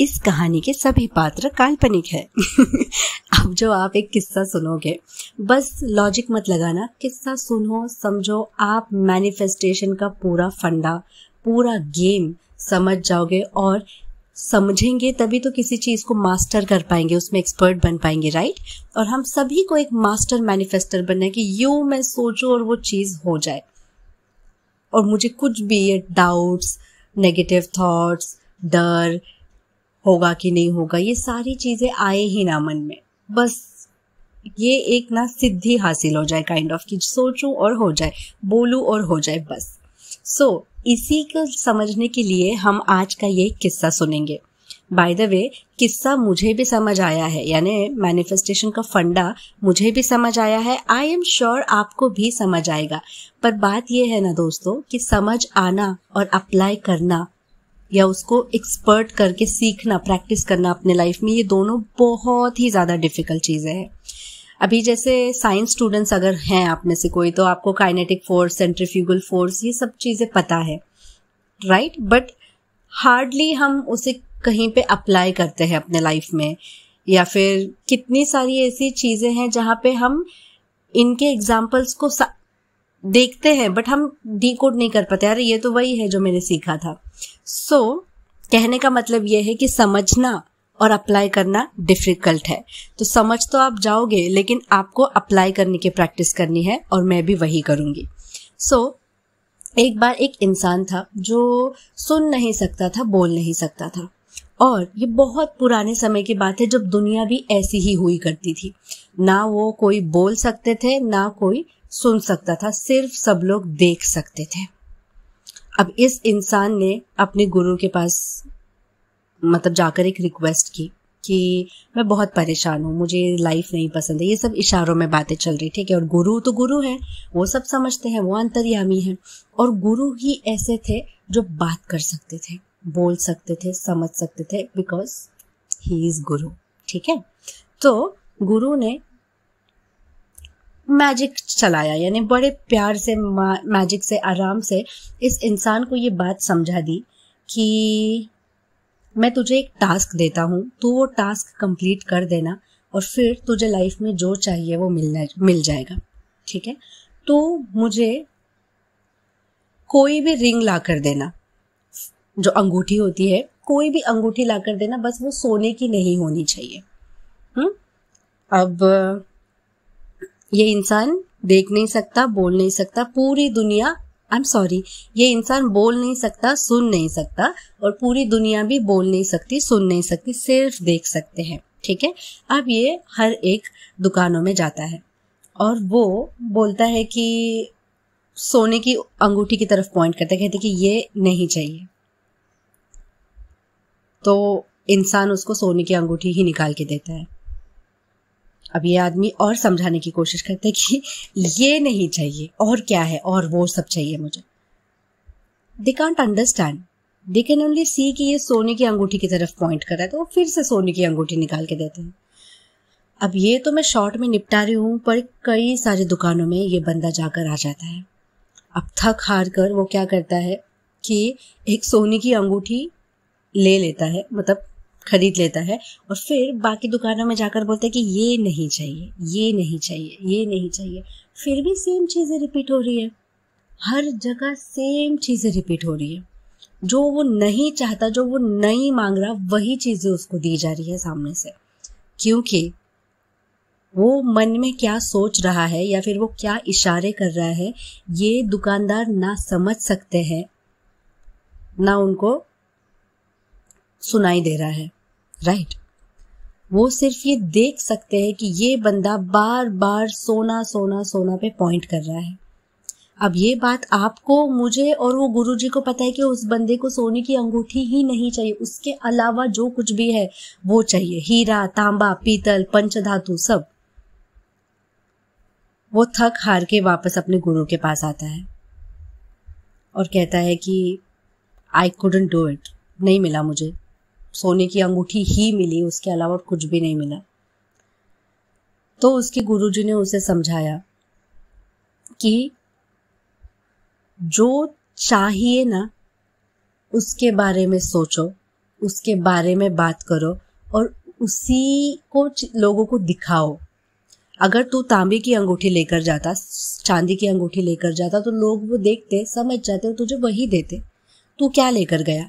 इस कहानी के सभी पात्र काल्पनिक है अब जो आप एक किस्सा सुनोगे बस लॉजिक मत लगाना किस्सा सुनो समझो आप मैनिफेस्टेशन का पूरा फंडा पूरा गेम समझ जाओगे और समझेंगे तभी तो किसी चीज को मास्टर कर पाएंगे उसमें एक्सपर्ट बन पाएंगे राइट और हम सभी को एक मास्टर मैनिफेस्टर बनना है कि यू मैं सोचो और वो चीज हो जाए और मुझे कुछ भी ये डाउट्स नेगेटिव थॉट्स डर होगा कि नहीं होगा ये सारी चीजें आए ही ना मन में बस ये एक ना सिद्धि हासिल हो जाए काइंड ऑफ कि सोचूं और हो जाए बोलूं और हो जाए बस सो so, इसी को समझने के लिए हम आज का ये किस्सा सुनेंगे बाय द वे किस्सा मुझे भी समझ आया है यानी मैनिफेस्टेशन का फंडा मुझे भी समझ आया है आई एम श्योर आपको भी समझ आएगा पर बात यह है ना दोस्तों कि समझ आना और अप्लाई करना या उसको एक्सपर्ट करके सीखना प्रैक्टिस करना अपने लाइफ में ये दोनों बहुत ही ज़्यादा डिफिकल्ट चीज़ें हैं अभी जैसे साइंस स्टूडेंट्स अगर हैं आप में से कोई तो आपको काइनेटिक फोर्स सेंट्रीफ्यूगल फोर्स ये सब चीज़ें पता है राइट बट हार्डली हम उसे कहीं पे अप्लाई करते हैं अपने लाइफ में या फिर कितनी सारी ऐसी चीज़ें हैं जहाँ पे हम इनके एग्जाम्पल्स को देखते हैं बट हम डी कोड नहीं कर पाते अरे ये तो वही है जो मैंने सीखा था सो so, कहने का मतलब ये है कि समझना और अप्लाई करना डिफिकल्ट है तो समझ तो आप जाओगे लेकिन आपको अप्लाई करने की प्रैक्टिस करनी है और मैं भी वही करूंगी सो so, एक बार एक इंसान था जो सुन नहीं सकता था बोल नहीं सकता था और ये बहुत पुराने समय की बात है जब दुनिया भी ऐसी ही हुई करती थी ना वो कोई बोल सकते थे ना कोई सुन सकता था सिर्फ सब लोग देख सकते थे अब इस इंसान ने अपने गुरु के पास मतलब जाकर एक रिक्वेस्ट की कि मैं बहुत परेशान हूँ मुझे लाइफ नहीं पसंद है ये सब इशारों में बातें चल रही ठीक है और गुरु तो गुरु हैं वो सब समझते हैं वो अंतर्यामी हैं और गुरु ही ऐसे थे जो बात कर सकते थे बोल सकते थे समझ सकते थे बिकॉज ही इज गुरु ठीक है तो गुरु ने मैजिक चलाया यानी बड़े प्यार से मैजिक से आराम से इस इंसान को ये बात समझा दी कि मैं तुझे एक टास्क देता हूँ तू वो टास्क कंप्लीट कर देना और फिर तुझे लाइफ में जो चाहिए वो मिलना मिल जाएगा ठीक है तो मुझे कोई भी रिंग ला कर देना जो अंगूठी होती है कोई भी अंगूठी ला कर देना बस वो सोने की नहीं होनी चाहिए हुँ? हम्म? अब ये इंसान देख नहीं सकता बोल नहीं सकता पूरी दुनिया आई एम सॉरी ये इंसान बोल नहीं सकता सुन नहीं सकता और पूरी दुनिया भी बोल नहीं सकती सुन नहीं सकती सिर्फ देख सकते हैं ठीक है अब ये हर एक दुकानों में जाता है और वो बोलता है कि सोने की अंगूठी की तरफ पॉइंट करता है कहते कि ये नहीं चाहिए तो इंसान उसको सोने की अंगूठी ही निकाल के देता है अब ये आदमी और समझाने की कोशिश करते कि ये नहीं चाहिए और क्या है और वो सब चाहिए मुझे they can't understand they can only see कि ये सोने की अंगूठी की तरफ पॉइंट कर रहा है तो वो फिर से सोने की अंगूठी निकाल के देते हैं अब ये तो मैं शॉर्ट में निपटा रही हूँ पर कई सारी दुकानों में ये बंदा जाकर आ जाता है अब थक हार कर वो क्या करता है कि एक सोने की अंगूठी ले लेता है मतलब खरीद लेता है और फिर बाकी दुकानों में जाकर बोलता है कि ये नहीं चाहिए ये नहीं चाहिए ये नहीं चाहिए फिर भी सेम चीज़ें रिपीट हो रही है हर जगह सेम चीज़ें रिपीट हो रही है जो वो नहीं चाहता जो वो नहीं मांग रहा वही चीज़ें उसको दी जा रही है सामने से क्योंकि वो मन में क्या सोच रहा है या फिर वो क्या इशारे कर रहा है ये दुकानदार ना समझ सकते हैं ना उनको सुनाई दे रहा है राइट वो सिर्फ ये देख सकते हैं कि ये बंदा बार बार सोना सोना सोना पे पॉइंट कर रहा है अब ये बात आपको मुझे और वो गुरु जी को पता है कि उस बंदे को सोने की अंगूठी ही नहीं चाहिए उसके अलावा जो कुछ भी है वो चाहिए हीरा तांबा पीतल पंच धातु सब वो थक हार के वापस अपने गुरु के पास आता है और कहता है कि आई कुडेंट डू इट नहीं मिला मुझे सोने की अंगूठी ही मिली उसके अलावा कुछ भी नहीं मिला तो उसके गुरुजी ने उसे समझाया कि जो चाहिए ना उसके बारे में सोचो उसके बारे में बात करो और उसी को लोगों को दिखाओ अगर तू तांबे की अंगूठी लेकर जाता चांदी की अंगूठी लेकर जाता तो लोग वो देखते समझ जाते और तुझे वही देते तू क्या लेकर गया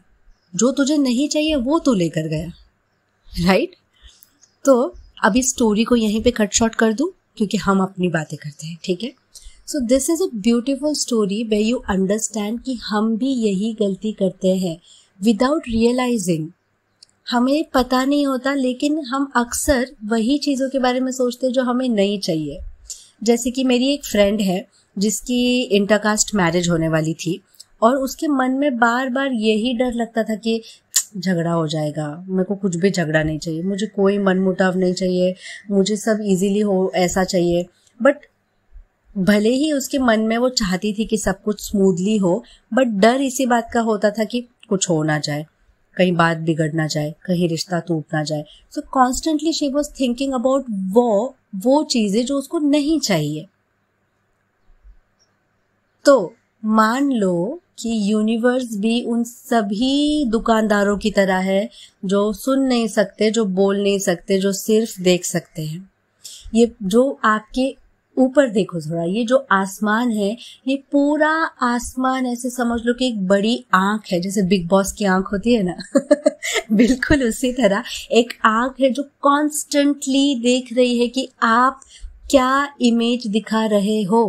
जो तुझे नहीं चाहिए वो तो लेकर गया राइट तो अब इस स्टोरी को यहीं पे कट शॉर्ट कर दूं क्योंकि हम अपनी बातें करते हैं ठीक है so this is a beautiful story way you understand कि हम भी यही गलती करते हैं विदाउट रियलाइजिंग हमें पता नहीं होता लेकिन हम अक्सर वही चीज़ों के बारे में सोचते हैं जो हमें नहीं चाहिए जैसे कि मेरी एक फ्रेंड है जिसकी इंटरकास्ट मैरिज होने वाली थी और उसके मन में बार बार यही डर लगता था कि झगड़ा हो जाएगा मेरे को कुछ भी झगड़ा नहीं चाहिए मुझे कोई मन मुटाव नहीं चाहिए मुझे सब इजीली हो ऐसा चाहिए बट भले ही उसके मन में वो चाहती थी कि सब कुछ स्मूथली हो बट डर इसी बात का होता था कि कुछ हो ना जाए कहीं बात बिगड़ ना जाए कहीं रिश्ता टूट ना जाए so constantly she was thinking about वो वो चीजें जो उसको नहीं चाहिए तो मान लो कि यूनिवर्स भी उन सभी दुकानदारों की तरह है जो सुन नहीं सकते जो बोल नहीं सकते जो सिर्फ देख सकते हैं ये जो आपके ऊपर देखो थोड़ा ये जो आसमान है ये पूरा आसमान ऐसे समझ लो कि एक बड़ी आंख है जैसे बिग बॉस की आंख होती है ना बिल्कुल उसी तरह एक आंख है जो कॉन्स्टेंटली देख रही है कि आप क्या इमेज दिखा रहे हो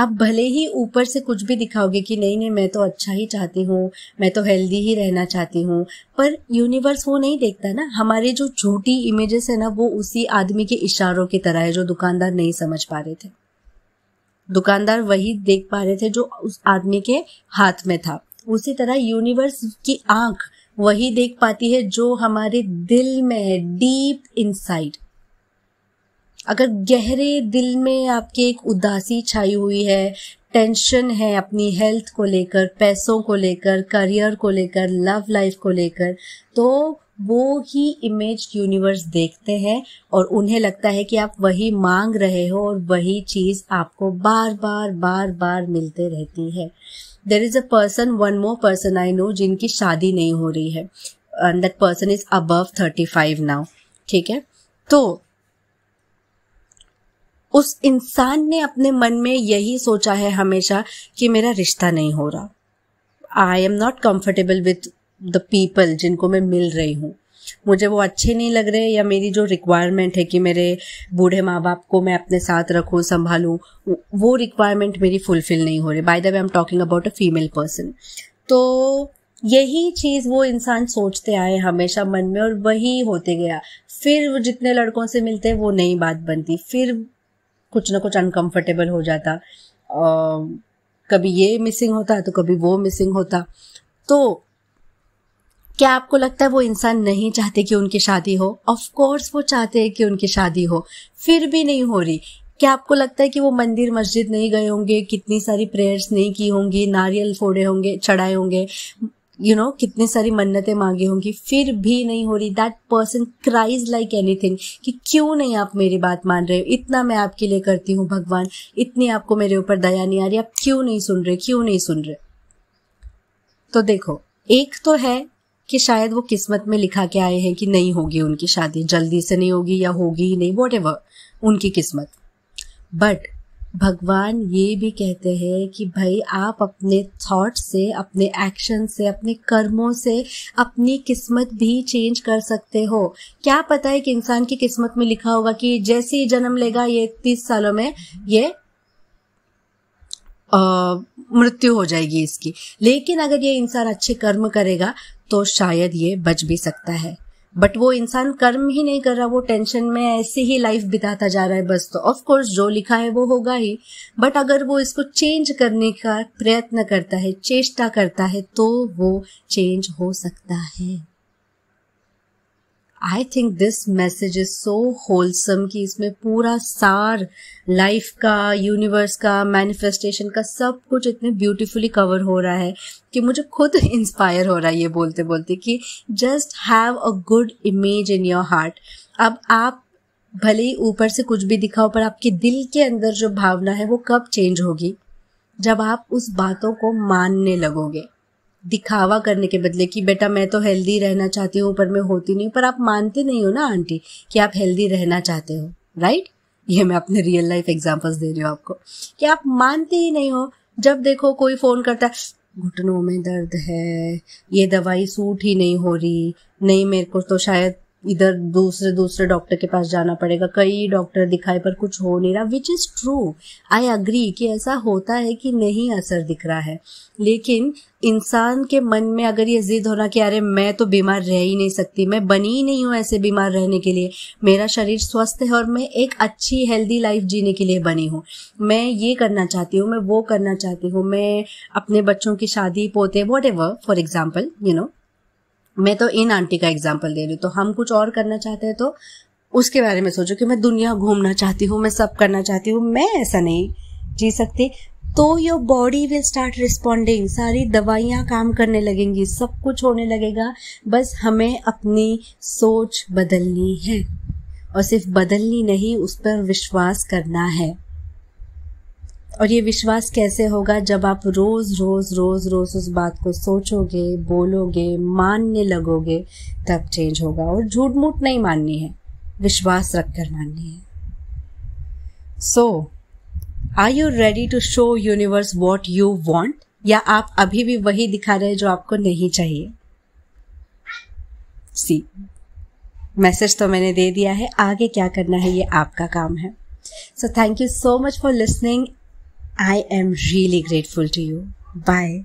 आप भले ही ऊपर से कुछ भी दिखाओगे कि नहीं नहीं मैं तो अच्छा ही चाहती हूँ मैं तो हेल्दी ही रहना चाहती हूँ पर यूनिवर्स वो नहीं देखता ना हमारे जो छोटी इमेजेस है ना वो उसी आदमी के इशारों की तरह है जो दुकानदार नहीं समझ पा रहे थे दुकानदार वही देख पा रहे थे जो उस आदमी के हाथ में था उसी तरह यूनिवर्स की आंख वही देख पाती है जो हमारे दिल में है डीप इनसाइड अगर गहरे दिल में आपकी एक उदासी छाई हुई है टेंशन है अपनी हेल्थ को लेकर पैसों को लेकर करियर को लेकर लव लाइफ को लेकर तो वो ही इमेज यूनिवर्स देखते हैं और उन्हें लगता है कि आप वही मांग रहे हो और वही चीज़ आपको बार बार बार बार मिलते रहती है there is a person one more person I know जिनकी शादी नहीं हो रही है and that person is above thirty five now ठीक है तो उस इंसान ने अपने मन में यही सोचा है हमेशा कि मेरा रिश्ता नहीं हो रहा I am not comfortable with the people जिनको मैं मिल रही हूँ मुझे वो अच्छे नहीं लग रहे या मेरी जो रिक्वायरमेंट है कि मेरे बूढ़े माँ बाप को मैं अपने साथ रखूँ संभालूँ वो रिक्वायरमेंट मेरी फुलफिल नहीं हो रही by the way I am talking about a female person तो यही चीज़ वो इंसान सोचते आए हमेशा मन में और वही होते गया फिर वो जितने लड़कों से मिलते वो नई बात बनती फिर कुछ ना कुछ अनकंफर्टेबल हो जाता uh, कभी ये मिसिंग होता तो कभी वो मिसिंग होता तो क्या आपको लगता है वो इंसान नहीं चाहते कि उनकी शादी हो ऑफ कोर्स वो चाहते हैं कि उनकी शादी हो फिर भी नहीं हो रही क्या आपको लगता है कि वो मंदिर मस्जिद नहीं गए होंगे कितनी सारी प्रेयर्स नहीं की होंगी नारियल फोड़े होंगे चढ़ाए होंगे यू नो कितनी सारी मन्नतें मांगी होंगी फिर भी नहीं हो रही that person cries like anything कि क्यों नहीं आप मेरी बात मान रहे हो इतना मैं आपके लिए करती हूँ भगवान इतनी आपको मेरे ऊपर दया नहीं आ रही आप क्यों नहीं सुन रहे क्यों नहीं सुन रहे तो देखो एक तो है कि शायद वो किस्मत में लिखा के आए हैं कि नहीं होगी उनकी शादी जल्दी से नहीं होगी या होगी ही नहीं वॉट उनकी किस्मत बट भगवान ये भी कहते हैं कि भाई आप अपने थॉट से अपने एक्शन से अपने कर्मों से अपनी किस्मत भी चेंज कर सकते हो क्या पता है कि इंसान की किस्मत में लिखा होगा कि जैसे ही जन्म लेगा ये तीस सालों में ये मृत्यु हो जाएगी इसकी लेकिन अगर ये इंसान अच्छे कर्म करेगा तो शायद ये बच भी सकता है बट वो इंसान कर्म ही नहीं कर रहा वो टेंशन में ऐसे ही लाइफ बिताता जा रहा है बस तो ऑफ कोर्स जो लिखा है वो होगा ही बट अगर वो इसको चेंज करने का प्रयत्न करता है चेष्टा करता है तो वो चेंज हो सकता है I think this message is so wholesome कि इसमें पूरा सार लाइफ का यूनिवर्स का मैनिफेस्टेशन का सब कुछ इतने ब्यूटीफुली कवर हो रहा है कि मुझे खुद इंस्पायर हो रहा है ये बोलते बोलते कि just have a good image in your heart अब आप भले ही ऊपर से कुछ भी दिखाओ पर आपके दिल के अंदर जो भावना है वो कब चेंज होगी जब आप उस बातों को मानने लगोगे दिखावा करने के बदले कि बेटा मैं तो हेल्दी रहना चाहती हूँ पर मैं होती नहीं पर आप मानते नहीं हो ना आंटी कि आप हेल्दी रहना चाहते हो राइट ये मैं अपने रियल लाइफ एग्जाम्पल्स दे रही हूँ आपको कि आप मानते ही नहीं हो जब देखो कोई फ़ोन करता है घुटनों में दर्द है ये दवाई सूट ही नहीं हो रही नहीं मेरे को तो शायद इधर दूसरे दूसरे डॉक्टर के पास जाना पड़ेगा कई डॉक्टर दिखाए पर कुछ हो नहीं रहा which is true I agree कि ऐसा होता है कि नहीं असर दिख रहा है लेकिन इंसान के मन में अगर ये जिद हो रहा कि अरे मैं तो बीमार रह ही नहीं सकती मैं बनी ही नहीं हूँ ऐसे बीमार रहने के लिए मेरा शरीर स्वस्थ है और मैं एक अच्छी हेल्दी लाइफ जीने के लिए बनी हूँ मैं ये करना चाहती हूँ मैं वो करना चाहती हूँ मैं अपने बच्चों की शादी पोते whatever for example you know मैं तो इन आंटी का एग्जाम्पल दे रही हूँ तो हम कुछ और करना चाहते हैं तो उसके बारे में सोचो कि मैं दुनिया घूमना चाहती हूँ मैं सब करना चाहती हूँ मैं ऐसा नहीं जी सकती तो your body will start responding सारी दवाइयाँ काम करने लगेंगी सब कुछ होने लगेगा बस हमें अपनी सोच बदलनी है और सिर्फ बदलनी नहीं उस पर विश्वास करना है और ये विश्वास कैसे होगा जब आप रोज रोज रोज रोज उस बात को सोचोगे बोलोगे मानने लगोगे तब चेंज होगा और झूठ मूठ नहीं माननी है विश्वास रखकर माननी है so are you ready to show universe what you want या आप अभी भी वही दिखा रहे हैं जो आपको नहीं चाहिए सी मैसेज तो मैंने दे दिया है आगे क्या करना है ये आपका काम है so thank you so much for listening I am really grateful to you. Bye.